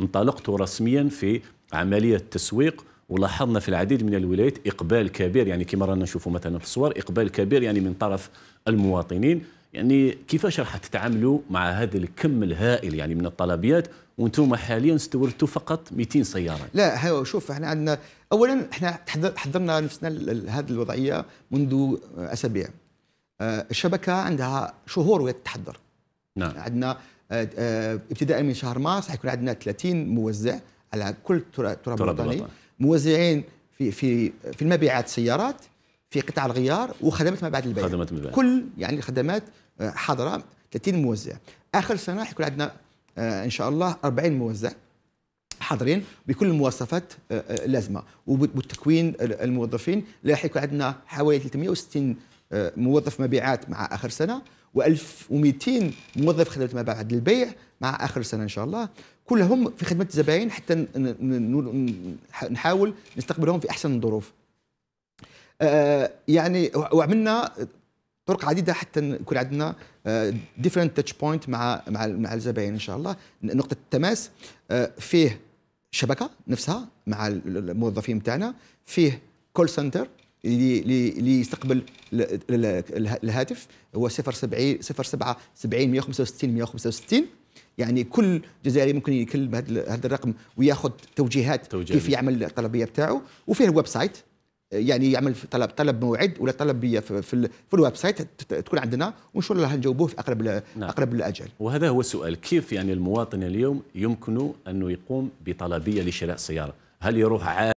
انطلقت رسميا في عملية تسويق ولاحظنا في العديد من الولايات إقبال كبير يعني كما رانا نشوفوا مثلا في الصور إقبال كبير يعني من طرف المواطنين يعني كيفاش راح تتعاملوا مع هذا الكم الهائل يعني من الطلبيات وانتم حاليا استوردتوا فقط 200 سياره لا شوف احنا عندنا اولا احنا حضرنا نفسنا لهذه الوضعيه منذ اسابيع آه، الشبكه عندها شهور وهي تتحضر نعم عندنا آه، آه، ابتداء من شهر مارس حيكون عندنا 30 موزع على كل تراب الوطني موزعين في في في المبيعات سيارات في قطاع الغيار وخدمات ما بعد البيع خدمات البيع كل يعني الخدمات آه، حاضره 30 موزع اخر سنه حيكون عندنا ان شاء الله 40 موزع حاضرين بكل المواصفات اللازمه وبالتكوين الموظفين اللي راح يكون عندنا حوالي 360 آه، موظف مبيعات مع اخر سنه و1200 موظف خدمه ما بعد البيع مع اخر سنه ان شاء الله كلهم في خدمه الزبائن حتى نحاول نستقبلهم في احسن الظروف آه، يعني وعملنا طرق عديده حتى يكون عندنا ديفرنت تاتش بوينت مع مع مع الزبائن ان شاء الله نقطه التماس آه، فيه شبكه نفسها مع الموظفين تاعنا فيه كول سنتر اللي يستقبل الهاتف هو 070 07 70 165 165 يعني كل جزائري ممكن يكلم هذا الرقم وياخذ توجيهات كيف يعمل الطلبيه بتاعه وفيه الويب سايت يعني يعمل طلب طلب موعد ولا طلبيه في في الويب سايت تكون عندنا وان شاء الله نجاوبوه في اقرب نعم. اقرب الاجل. وهذا هو السؤال كيف يعني المواطن اليوم يمكنه انه يقوم بطلبيه لشراء سياره؟ هل يروح